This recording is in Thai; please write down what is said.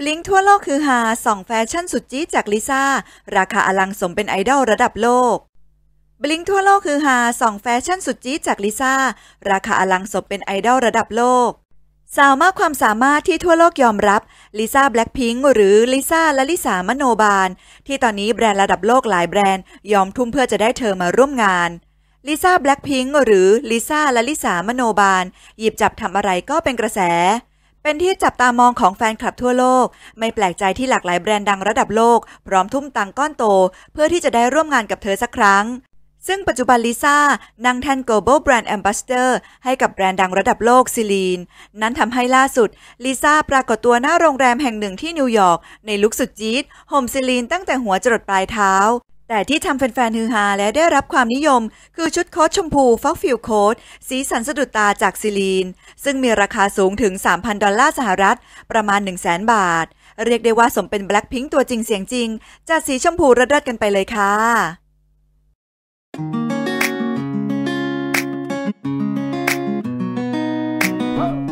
บลิงทั่วโลกคือฮาส่องแฟชั่นสุดจี๊ดจากลิซ่าราคาอลังสมเป็นไอดอลระดับโลกบลิงทั่วโลกคือฮาส่องแฟชั่นสุดจี๊ดจากลิซ่าราคาอลังสมเป็นไอดอลระดับโลกสาวมากความสามารถที่ทั่วโลกยอมรับลิซ่าแบล็คพิง์หรือลิซ่าและลิสามโนบาล ที่ตอนนี้แบรนด์ระดับโลกหลายแบรนด์ ยอมทุ่มเพื่อจะได้เธอมาร่วมงานลิซ่าแบล็คพิง์หรือลิซ่าและลิสามโนบาลหยิบจับทำอะไรก็เป็นกระแสเป็นที่จับตามองของแฟนคลับทั่วโลก ไม่แปลกใจที่หลากหลายแบรนด์ดังระดับโลก พร้อมทุ่มตังก้อนโต เพื่อที่จะได้ร่วมงานกับเธอสักครั้ง ซึ่งปัจจุบันลิซ่านั่งแทน Global Brand Ambassador ให้กับแบรนด์ดังระดับโลกซิลีน นั้นทำให้ล่าสุดลิซ่าปรากฏตัวหน้าโรงแรมแห่งหนึ่งที่นิวยอร์กในลุคสุดจี๊ดห่มซิลีนตั้งแต่หัวจรดปลายเท้าแต่ที่ทำแฟนๆฮือฮาและได้รับความนิยม คือชุดโค้ทชมพู ฟอกฟิลโค้ทสีสันสะดุดตาจากซิลีน ซึ่งมีราคาสูงถึง 3,000 ดอลลาร์สหรัฐ ประมาณ1 0 0 0 0 0บาท เรียกได้ว่าสมเป็นแบล็คพิงค์ตัวจริงเสียงจริงจากสีชมพูระดับกันไปเลยค่ะ Whoa.